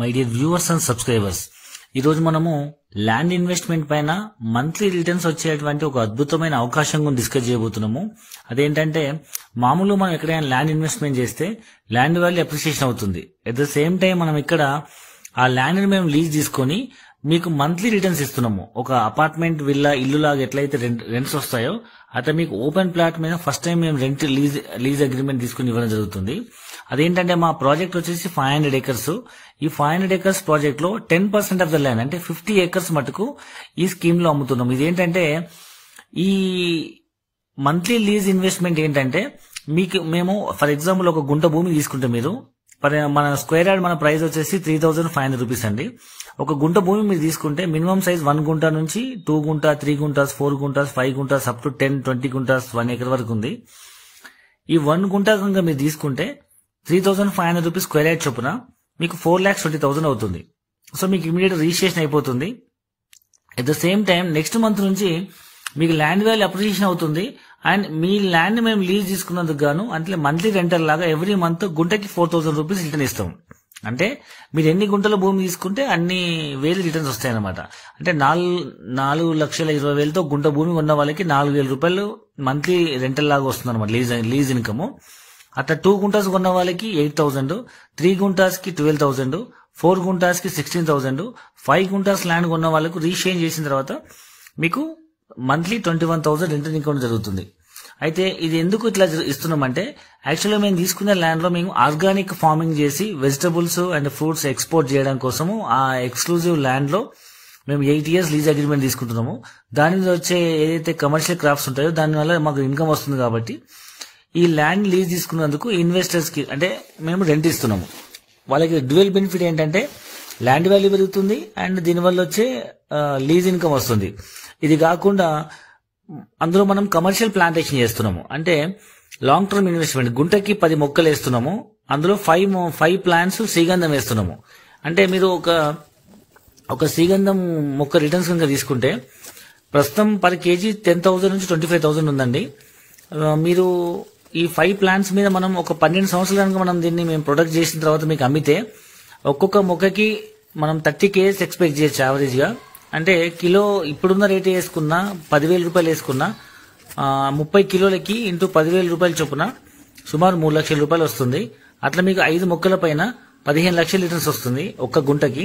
my dear viewers and subscribers ఈరోజు మనము land investment పైన మంత్లీ రిటర్న్స్ వచ్చేటువంటి ఒక అద్భుతమైన అవకాశం గురించి డిస్కస్ చేయబోతున్నాము అదేంటంటే మామూలు మనం ఎక్కడైనా ల్యాండ్ ఇన్వెస్ట్మెంట్ చేస్తే ల్యాండ్ వాల్యూ అప్రిసియేషన్ అవుతుంది అట్ ద సేమ్ టైం మనం ఇక్కడ ఆ ల్యాండ్ మేము లీజ్ తీసుకొని మీకు మంత్లీ రిటర్న్స్ ఇస్తున్నాము ఒక అపార్ట్మెంట్ విల్లా ఇల్లు లాగా ఎట్లయితే రెంట్స్ వస్తాయో అట్లా మీకు ఓపెన్ ప్లాట్ మీద ఫస్ట్ టైం మేము రెంట్ లీజ్ లీజ్ అగ్రిమెంట్ తీసుకుని ఇవ్వడం జరుగుతుంది అదేంటంటే మా ప్రాజెక్ట్ వచ్చేసి ఫైవ్ హండ్రెడ్ ఏకర్స్ ఈ ఫైవ్ హండ్రెడ్ ఏకర్స్ ప్రాజెక్ట్ లో ten percent of the land అంటే ఫిఫ్టీ ఏకర్స్ మటుకు ఈ స్కీమ్ లో అమ్ముతున్నాం ఇదేంటంటే ఈ మంత్లీ లీజ్ ఇన్వెస్ట్మెంట్ ఏంటంటే మీకు మేము ఫర్ ఎగ్జాంపుల్ ఒక గుంట భూమి తీసుకుంటే మీరు మన స్క్వేర్ యార్డ్ మన ప్రైస్ వచ్చేసి three thousand five hundred rupees అండి ఒక గుంట భూమి మీరు తీసుకుంటే మినిమం సైజ్ వన్ గుంట నుంచి టూ గుంట త్రీ గుంటాస్ ఫోర్ గుంటాస్ ఫైవ్ గుంటాస్ అప్ టు టెన్ ట్వంటీ గుంటాస్ వన్ ఎకర్ వరకు ఉంది ఈ వన్ గుంట కనుక మీరు తీసుకుంటే three thousand five hundred rupees square yard చొప్పున మీకు ఫోర్ ల్యాక్స్ ట్వంటీ థౌసండ్ అవుతుంది సో మీకు ఇమీడియట్ రిజిస్ట్రేషన్ అయిపోతుంది at the same time next month నుంచి మీకు ల్యాండ్ వ్యాల్యూ అప్రిషియేషన్ అవుతుంది అండ్ మీ ల్యాండ్ మేము లీజ్ తీసుకున్నందుకు గాను అంటే మంత్లీ రెంటర్ లాగా every month గుంటకి four thousand rupees return ఇస్తాం అంటే మీరు ఎన్ని గుంటల భూమి తీసుకుంటే అన్ని వేలు రిటర్న్స్ వస్తాయి అన్నమాట అంటే నాలుగు నాలుగు లక్షల ఇరవై వేలతో గుంట భూమి ఉన్న వాళ్ళకి నాలుగు వేల రూపాయలు మంత్లీ రెంటల్ లాగా వస్తుంది అనమాట లీజ్ లీజ్ ఇన్కమ్ అట్లా టూ గుంటాస్ కొన్న వాళ్ళకి ఎయిట్ థౌసండ్ త్రీ గుంటాస్ కి ట్వెల్వ్ థౌసండ్ ఫోర్ గుంటాస్ కి సిక్స్టీన్ థౌసండ్ ఫైవ్ గుంటాస్ ల్యాండ్ కొన్న వాళ్ళకు రీషేంజ్ చేసిన తర్వాత మీకు monthly twenty one thousand return income జరుగుతుంది అయితే ఇది ఎందుకు ఇట్లా ఇస్తున్నామంటే యాక్చువల్గా మేము తీసుకునే ల్యాండ్ లో మేము ఆర్గానిక్ ఫార్మింగ్ చేసి వెజిటబుల్స్ అండ్ ఫ్రూట్స్ ఎక్స్పోర్ట్ చేయడం కోసము ఆ ఎక్స్క్లూజివ్ ల్యాండ్ లో మేము ఎయిట్ ఇయర్స్ లీజ్ అగ్రిమెంట్ తీసుకుంటున్నాము దాని మీద వచ్చే ఏదైతే కమర్షియల్ క్రాప్స్ ఉంటాయో దానివల్ల మాకు ఇన్కమ్ వస్తుంది కాబట్టి ఈ ల్యాండ్ లీజ్ తీసుకున్నందుకు ఇన్వెస్టర్స్ కి అంటే మేము రెంట్ ఇస్తున్నాము వాళ్ళకి డ్యూయల్ బెనిఫిట్ ఏంటంటే ల్యాండ్ వాల్యూ పెరుగుతుంది అండ్ దీనివల్ల వచ్చే లీజ్ ఇన్కమ్ వస్తుంది ఇది కాకుండా అందులో మనం కమర్షియల్ ప్లాంటేషన్ చేస్తున్నాము అంటే లాంగ్ టర్మ్ ఇన్వెస్ట్మెంట్ గుంటకి పది మొక్కలు వేస్తున్నాము అందులో ఫైవ్ ఫైవ్ ప్లాంట్స్ శ్రీగంధం వేస్తున్నాము అంటే మీరు ఒక ఒక శ్రీగంధం మొక్క రిటర్న్స్ కనుక తీసుకుంటే ప్రస్తుతం పర్ కేజీ టెన్ థౌసండ్ నుంచి ట్వంటీ ఫైవ్ థౌసండ్ ఉందండి మీరు ఈ ఫైవ్ ప్లాంట్స్ మీద మనం ఒక పన్నెండు సంవత్సరాలకు మనం దీన్ని మేము ప్రొడక్ట్ చేసిన తర్వాత మీకు అమ్మితే ఒక్కొక్క మొక్కకి మనం థర్టీ కేజెస్ ఎక్స్పెక్ట్ చేయొచ్చు గా అంటే కిలో ఇప్పుడున్న రేట్ వేసుకున్నా పదివేల రూపాయలు వేసుకున్నా ముప్పై కిలోలకి ఇంటూ పదివేల రూపాయలు చొప్పున సుమారు మూడు లక్షల రూపాయలు వస్తుంది అట్లా మీకు ఐదు మొక్కల పైన పదిహేను లక్షల లీటర్స్ వస్తుంది ఒక్క గుంటకి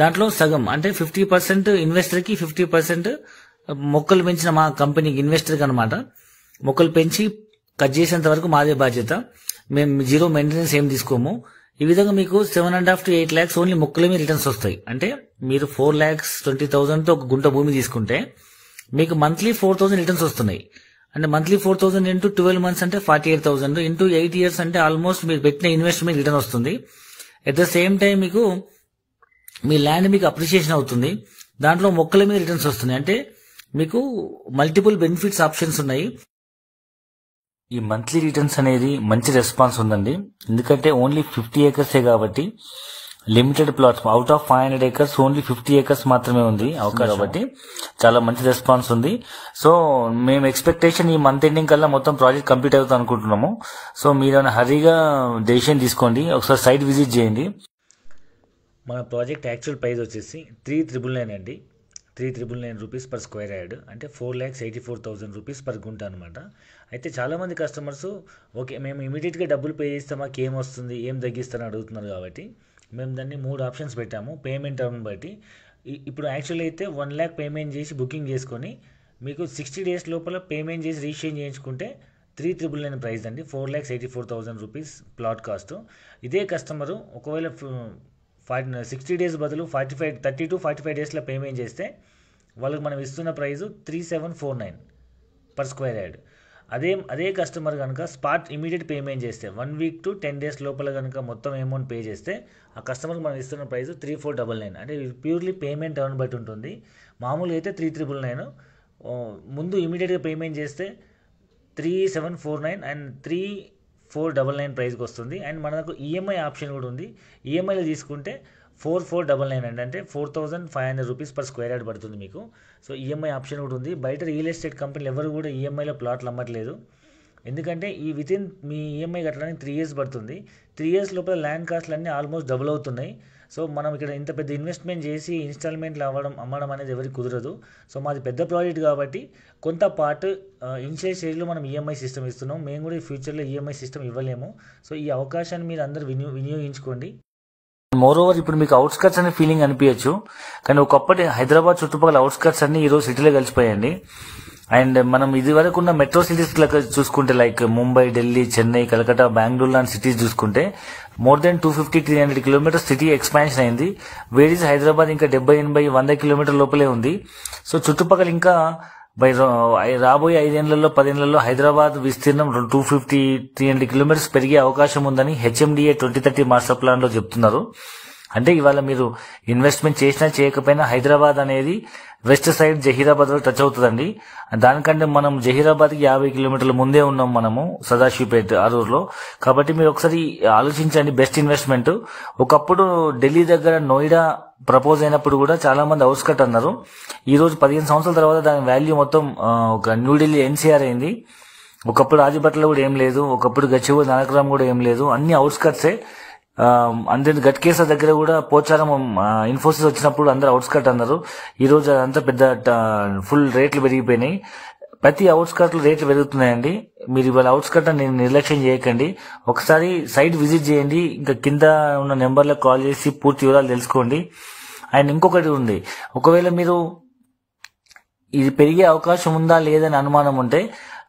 దాంట్లో సగం అంటే ఫిఫ్టీ పర్సెంట్ ఇన్వెస్టర్కి ఫిఫ్టీ పర్సెంట్ మొక్కలు పెంచిన మా కంపెనీకి ఇన్వెస్టర్కి అనమాట మొక్కలు పెంచి కట్ చేసేంత వరకు మాదే బాధ్యత మేము జీరో మెయింటెనెన్స్ ఏం తీసుకోము ఈ విధంగా మీకు seven and half to eight lakhs only మొక్కలమే రిటర్న్స్ వస్తాయి అంటే మీరు ఫోర్ ల్యాక్స్ ట్వంటీ తో ఒక గుంట భూమి తీసుకుంటే మీకు మంత్లీ ఫోర్ థౌసండ్ రిటర్న్స్ వస్తున్నాయి అంటే monthly four thousand into twelve months అంటే forty eight thousand into eight years అంటే ఆల్మోస్ట్ మీరు పెట్టిన ఇన్వెస్ట్మెంట్ రిటర్న్ వస్తుంది అట్ ద సేమ్ టైం మీకు మీ ల్యాండ్ మీకు అప్రిషియేషన్ అవుతుంది దాంట్లో మొక్కల మీద రిటర్న్స్ వస్తున్నాయి అంటే మీకు మల్టిపుల్ బెనిఫిట్స్ ఆప్షన్స్ ఉన్నాయి ఈ మంత్లీ రిటర్న్స్ అనేది మంచి రెస్పాన్స్ ఉందండి ఎందుకంటే ఓన్లీ ఫిఫ్టీ ఏకర్సే కాబట్టి limited plots out of five hundred acres only fifty acres మాత్రమే ఉంది కాబట్టి చాలా మంచి రెస్పాన్స్ ఉంది సో మేము ఎక్స్పెక్టేషన్ ఈ మంత్ ఎండింగ్ కల్లా మొత్తం ప్రాజెక్ట్ కంప్లీట్ అవుతుంది అనుకుంటున్నాము సో మీరు హరీగా డెసిషన్ తీసుకోండి ఒకసారి సైట్ విజిట్ చేయండి మన ప్రాజెక్ట్ యాక్చువల్ ప్రైజ్ వచ్చేసి త్రీ త్రిబుల్ నైన్ అండి three triple nine rupees per square yard అంటే four lakhs eighty four thousand rupees per గుంట అనమాట అయితే చాలామంది కస్టమర్స్ ఓకే మేము ఇమీడియట్గా డబ్బులు పే చేస్తే మాకు ఏం వస్తుంది ఏం తగ్గిస్తారని అడుగుతున్నారు కాబట్టి మేము దాన్ని మూడు ఆప్షన్స్ పెట్టాము పేమెంట్ టర్మ్ బట్టి ఇప్పుడు యాక్చువల్ అయితే వన్ ల్యాక్ పేమెంట్ చేసి బుకింగ్ చేసుకొని మీకు సిక్స్టీ డేస్ లోపల పేమెంట్ చేసి రీచేంజ్ చేయించుకుంటే త్రీ త్రిబుల్ నైన్ ప్రైస్ అండి four lakhs eighty four thousand rupees plot cost ఇదే కస్టమరు ఒకవేళ ఫార్టీ సిక్స్టీ డేస్ బదులు forty five thirty to forty five డేస్లో పేమెంట్ చేస్తే వాళ్ళకి మనం ఇస్తున్న price three seven four nine per square yard అదే అదే కస్టమర్ కనుక స్పాట్ ఇమీడియట్ పేమెంట్ చేస్తే one week to ten days లోపల కనుక మొత్తం అమౌంట్ పే చేస్తే ఆ కస్టమర్కి మనం ఇస్తున్న price three four double nine అంటే ప్యూర్లీ పేమెంట్ టర్న్ బట్టి ఉంటుంది మామూలుగా అయితే త్రీ త్రిబుల్ నైన్ ముందు ఇమీడియట్గా పేమెంట్ చేస్తే three seven four nine and three four double nine ప్రైస్కి వస్తుంది అండ్ మనకు ఈఎంఐ ఆప్షన్ కూడా ఉంది ఈఎంఐలో తీసుకుంటే ఫోర్ ఫోర్ డబల్ నైన్ అండి అంటే four thousand five hundred rupees per square yard పడుతుంది మీకు సో ఈఎంఐ ఆప్షన్ కూడా ఉంది బయట రియల్ ఎస్టేట్ కంపెనీలు ఎవరు కూడా ఈఎంఐలో ప్లాట్లు అమ్మట్లేదు ఎందుకంటే ఈ వితిన్ మీ ఈఎంఐ కట్టడానికి త్రీ ఇయర్స్ పడుతుంది త్రీ ఇయర్స్ లోపల ల్యాండ్ కాస్ట్లు అన్నీ ఆల్మోస్ట్ డబుల్ అవుతున్నాయి సో మనం ఇక్కడ ఇంత పెద్ద ఇన్వెస్ట్మెంట్ చేసి ఇన్స్టాల్మెంట్లు అవ్వడం అమ్మడం అనేది ఎవరికి కుదరదు సో మాది పెద్ద ప్రాజెక్ట్ కాబట్టి కొంత పార్ట్ ఇన్షియల్ స్టేజ్లో మనం ఈఎంఐ e సిస్టమ్ ఇస్తున్నాం మేము కూడా ఈ ఫ్యూచర్లో ఈఎంఐ సిస్టమ్ ఇవ్వలేము సో ఈ అవకాశాన్ని మీరు అందరూ వినియో వినియోగించుకోండి మోర్ ఓవర్ ఇప్పుడు మీకు అవుట్స్కట్స్ అనే ఫీలింగ్ అనిపించచ్చు కానీ ఒకప్పటి హైదరాబాద్ చుట్టుపక్కల అవుట్స్కట్స్ అన్ని ఈరోజు సిటీలో కలిసిపోయాయండి అండ్ మనం ఇది వరకు ఉన్న మెట్రో సిటీస్ చూసుకుంటే లైక్ ముంబై ఢిల్లీ చెన్నై కలకత్తా బెంగళూరు లాంటి సిటీస్ చూసుకుంటే more than two fifty three hundred kilometres city expansion అయింది వేరీస్ హైదరాబాద్ ఇంకా డెబ్బై ఎనభై వంద కిలోమీటర్ లోపలే ఉంది సో చుట్టుపక్కల ఇంకా బై రాబోయే ఐదేళ్లలో పదేళ్లలో హైదరాబాద్ విస్తీర్ణం two fifty three hundred kilometres పెరిగే అవకాశం ఉందని HMDA twenty thirty master plan లో చెప్తున్నారు అంటే ఇవాళ మీరు ఇన్వెస్ట్మెంట్ చేసినా చేయకపోయినా హైదరాబాద్ అనేది వెస్ట్ సైడ్ జహీరాబాద్ లో టచ్ అవుతుందండి దానికంటే మనం జహీరాబాద్కి యాభై కిలోమీటర్ల ముందే ఉన్నాం మనము సదాశివపేట్ ఆరూరులో కాబట్టి మీరు ఒకసారి ఆలోచించండి బెస్ట్ ఇన్వెస్ట్మెంట్ ఒకప్పుడు ఢిల్లీ దగ్గర నోయిడా ప్రపోజ్ అయినప్పుడు కూడా చాలా మంది హౌస్ కట్ అన్నారు ఈ రోజు పదిహేను సంవత్సరాల తర్వాత దాని వాల్యూ మొత్తం ఒక న్యూఢిల్లీ ఎన్సీఆర్ అయింది ఒకప్పుడు ఆజుపట్లో కూడా ఏం లేదు ఒకప్పుడు గచ్చిబు నానక్రామ్ కూడా ఏం లేదు అన్ని అవుట్స్ కట్సే అందరి గట్కేసా దగ్గర కూడా పోచారం ఇన్ఫోసిస్ వచ్చినప్పుడు అందరు అవుట్స్ కట్ అన్నారు ఈ రోజు అదంతా పెద్ద ఫుల్ రేట్లు పెరిగిపోయినాయి ప్రతి అవుట్స్కట్ లో రేట్లు పెరుగుతున్నాయండి మీరు ఇవాళ అవుట్స్కట్ నేను నిర్లక్ష్యం చేయకండి ఒకసారి సైట్ విజిట్ చేయండి ఇంకా కింద ఉన్న నెంబర్లకు కాల్ చేసి పూర్తి వివరాలు తెలుసుకోండి అండ్ ఇంకొకటి ఉంది ఒకవేళ మీరు ఇది పెరిగే అవకాశం ఉందా లేదని అనుమానం ఉంటే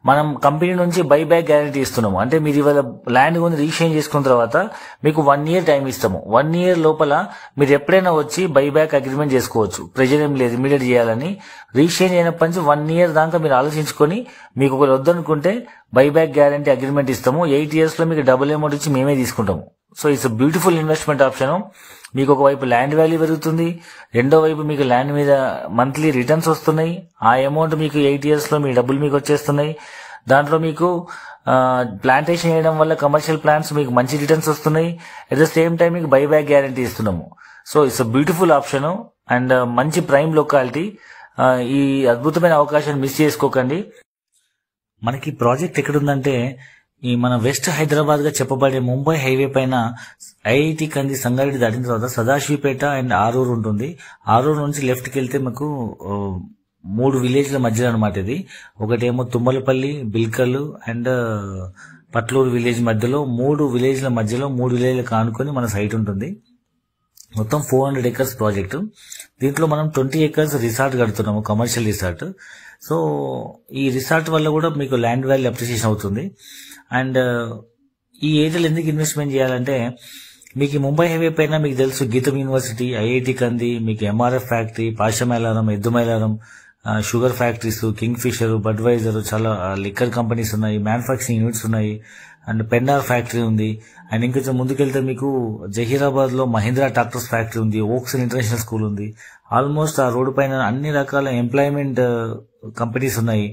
మనం కంపెనీ నుంచి బై బ్యాక్ గ్యారంటీ ఇస్తున్నాము అంటే మీరు ఇవాళ ల్యాండ్ కొని రీచేంజ్ చేసుకున్న తర్వాత మీకు వన్ ఇయర్ టైం ఇస్తాము వన్ ఇయర్ లోపల మీరు ఎప్పుడైనా వచ్చి బై బ్యాక్ అగ్రిమెంట్ చేసుకోవచ్చు ప్రెజర్ ఏం లేదు ఇమీడియట్ చేయాలని రీచేంజ్ అయినప్పటి నుంచి వన్ ఇయర్ దాకా మీరు ఆలోచించుకొని మీకు ఒకరు వద్దనుకుంటే బై బ్యాక్ గ్యారంటీ అగ్రిమెంట్ ఇస్తాము ఎయిట్ ఇయర్స్ లో మీకు డబుల్ అమౌంట్ ఇచ్చి మేమే తీసుకుంటాము so it's beautiful investment option మీకు ఒకవైపు ల్యాండ్ వాల్యూ పెరుగుతుంది రెండో వైపు మీకు ల్యాండ్ మీద మంత్లీ రిటర్న్స్ వస్తున్నాయి ఆ అమౌంట్ మీకు ఎయిట్ ఇయర్స్లో మీ డబ్బులు మీకు వచ్చేస్తున్నాయి దాంట్లో మీకు ప్లాంటేషన్ చేయడం వల్ల కమర్షియల్ ప్లాంట్స్ మీకు మంచి రిటర్న్స్ వస్తున్నాయి అట్ ద సేమ్ టైం మీకు బైబ్యాక్ గ్యారంటీ ఇస్తున్నాము so it's beautiful option and మంచి ప్రైమ్ లొకాలిటీ ఈ అద్భుతమైన అవకాశాన్ని మిస్ చేసుకోకండి మనకి ప్రాజెక్ట్ ఎక్కడుందంటే ఈ మన వెస్ట్ హైదరాబాద్ గా చెప్పబడే ముంబై హైవే పైన ఐఐటి కంది సంగారెడ్డి దాటిన తర్వాత సదాశివపేట అండ్ ఆరూరు ఉంటుంది ఆరూరు నుంచి కి వెళ్తే మాకు మూడు విలేజ్ల మధ్యలో అనమాట ఇది ఒకటేమో తుమ్మలపల్లి బిల్కల్ అండ్ పట్లూరు విలేజ్ మధ్యలో మూడు విలేజ్ల మధ్యలో మూడు విలేజ్లు కానుకొని మన సైట్ ఉంటుంది మొత్తం ఫోర్ హండ్రెడ్ ఎకర్స్ ప్రాజెక్టు దీంట్లో మనం ట్వంటీ ఎకర్స్ రిసార్ట్ కడుతున్నాము కమర్షియల్ రిసార్ట్ సో ఈ రిసార్ట్ వల్ల కూడా మీకు ల్యాండ్ వాల్యూ అప్రిసియేషన్ అవుతుంది అండ్ ఈ ఏరియాలో ఎందుకు ఇన్వెస్ట్మెంట్ చేయాలంటే మీకు ముంబై హైవే పైన మీకు తెలుసు గీతం యూనివర్సిటీ ఐఐటి కంది మీకు MRF factory Pashamylaram Eddumailaram sugar factories Kingfisher Budweiser చాలా లిక్కర్ కంపెనీస్ ఉన్నాయి మ్యానుఫాక్చరింగ్ యూనిట్స్ ఉన్నాయి అండ్ పెండార్ ఫ్యాక్టరీ ఉంది అండ్ ఇంకొంచెం ముందుకెళ్తే మీకు జహీరాబాద్ లో మహీంద్రా ట్రాక్టర్స్ ఫ్యాక్టరీ ఉంది ఓక్సన్ ఇంటర్నేషనల్ స్కూల్ ఉంది ఆల్మోస్ట్ ఆ రోడ్డు పైన అన్ని రకాల ఎంప్లాయ్మెంట్ కంపెనీస్ ఉన్నాయి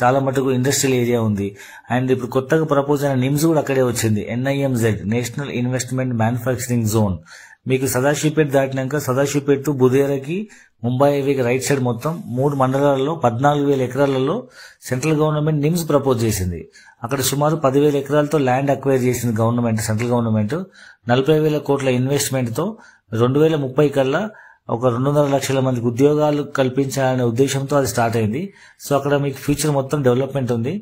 చాలా మటుకు ఇండస్ట్రియల్ ఏరియా ఉంది అండ్ ఇప్పుడు కొత్తగా ప్రపోజ్ అయిన నిమ్స్ కూడా అక్కడే వచ్చింది NIMZ national investment manufacturing zone మీకు సదాశివపేట దాటినాక సదాశివపేట టు బుదేరాకి ముంబై హైవేకి రైట్ సైడ్ మొత్తం మూడు మండలాల్లో పద్నాలుగు వేల ఎకరాలలో సెంట్రల్ గవర్నమెంట్ నిమ్స్ ప్రపోజ్ చేసింది అక్కడ సుమారు పదివేల ఎకరాలతో ల్యాండ్ అక్వైర్ చేసింది గవర్నమెంట్ సెంట్రల్ గవర్నమెంట్ నలభై వేల కోట్ల ఇన్వెస్ట్మెంట్తో రెండు వేల ముప్పై కల్లా ఒక రెండున్నర లక్షల మందికి ఉద్యోగాలు కల్పించాలనే ఉద్దేశంతో అది స్టార్ట్ అయింది సో అక్కడ మీకు ఫ్యూచర్ మొత్తం డెవలప్మెంట్ ఉంది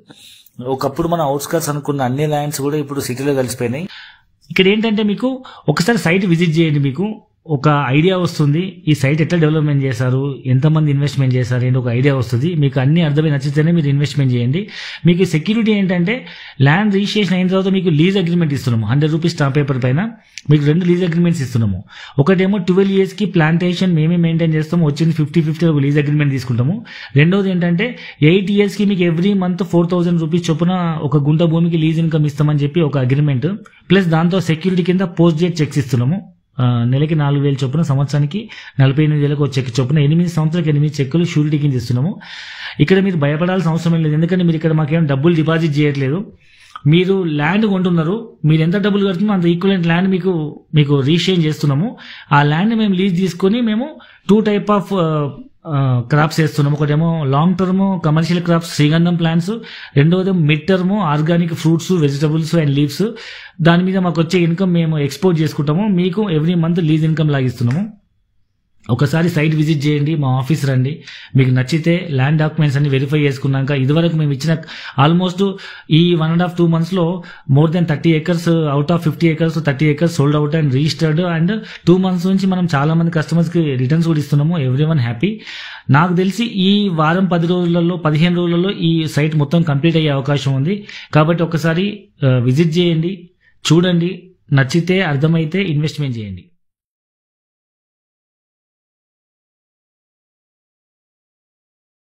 ఒకప్పుడు మన అవుట్స్కర్ట్స్ అనుకున్న అన్ని ల్యాండ్స్ కూడా ఇప్పుడు సిటీలో కలిసిపోయినాయి ఇక్కడ ఏంటంటే మీకు ఒకసారి సైట్ విజిట్ చేయండి మీకు ఒక ఐడియా వస్తుంది ఈ సైట్ ఎట్లా డెవలప్మెంట్ చేశారు ఎంతమంది ఇన్వెస్ట్మెంట్ చేశారు ఏంటి ఒక ఐడియా వస్తుంది మీకు అన్ని అర్థమై నచ్చితేనే మీరు ఇన్వెస్ట్మెంట్ చేయండి మీకు సెక్యూరిటీ ఏంటంటే ల్యాండ్ రిజిస్ట్రేషన్ అయిన తర్వాత మీకు లీజ్ అగ్రిమెంట్ ఇస్తున్నాము హండ్రెడ్ రూపీస్ స్టాంప్ పేపర్ పైన మీకు రెండు లీజ్ అగ్రిమెంట్స్ ఇస్తున్నాము ఒకటేమో ట్వెల్వ్ ఇయర్స్కి ప్లాంటేషన్ మేమే మెయింటైన్ చేస్తాము వచ్చింది ఫిఫ్టీ ఫిఫ్టీ ఒక లీజ్ అగ్రిమెంట్ తీసుకుంటాము రెండోది ఏంటంటే ఎయిట్ ఇయర్స్కి మీకు every month four thousand rupees చొప్పున ఒక గుంట భూమికి లీజ్ ఇన్కమ్ ఇస్తామని చెప్పి ఒక అగ్రిమెంట్ ప్లస్ దాంతో సెక్యూరిటీ కింద పోస్ట్ డేట్ చెక్స్ ఇస్తున్నాము నెలకి నాలుగు వేల చొప్పున సంవత్సరానికి నలభై ఎనిమిది వేలకు చెక్ చొప్పున ఎనిమిది సంవత్సరాలకు ఎనిమిది చెక్కులు షూరిటీ కింద ఇస్తున్నాము ఇక్కడ మీరు భయపడాల్సిన అవసరం లేదు ఎందుకంటే మీరు ఇక్కడ మాకేం డబ్బులు డిపాజిట్ చేయట్లేదు మీరు ల్యాండ్ కొంటున్నారు మీరు ఎంత డబ్బులు కడుతున్నా అంత ఈక్వలెంట్ ల్యాండ్ మీకు మీకు రీషేంజ్ చేస్తున్నాము ఆ ల్యాండ్ మేము లీజ్ తీసుకొని మేము టూ టైప్ ఆఫ్ క్రాప్స్ వేస్తున్నాం ఒకటేమో లాంగ్ టర్మ్ కమర్షియల్ క్రాప్స్ శ్రీగంధం ప్లాంట్స్ రెండవది mid term organic fruits vegetables and leaves దాని మీద మాకు వచ్చే ఇన్కమ్ మేము ఎక్స్పోర్ట్ చేసుకుంటాము మీకు ఎవ్రీ మంత్ లీజ్ ఇన్కమ్ లాగిస్తున్నాము ఒకసారి సైట్ విజిట్ చేయండి మా ఆఫీస్ రండి మీకు నచ్చితే ల్యాండ్ డాక్యుమెంట్స్ అన్ని వెరిఫై చేసుకున్నాక ఇదివరకు మేము ఇచ్చిన ఆల్మోస్ట్ ఈ వన్ అండ్ హాఫ్ టూ మంత్స్లో more than thirty acres out of fifty acres thirty acres sold out and registered and two months నుంచి మనం చాలా మంది కస్టమర్స్కి రిటర్న్స్ కూడా ఇస్తున్నాము ఎవ్రీ వన్ హ్యాపీ నాకు తెలిసి ఈ వారం పది రోజులలో పదిహేను రోజులలో ఈ సైట్ మొత్తం కంప్లీట్ అయ్యే అవకాశం ఉంది కాబట్టి ఒకసారి విజిట్ చేయండి చూడండి నచ్చితే అర్థమైతే ఇన్వెస్ట్మెంట్ చేయండి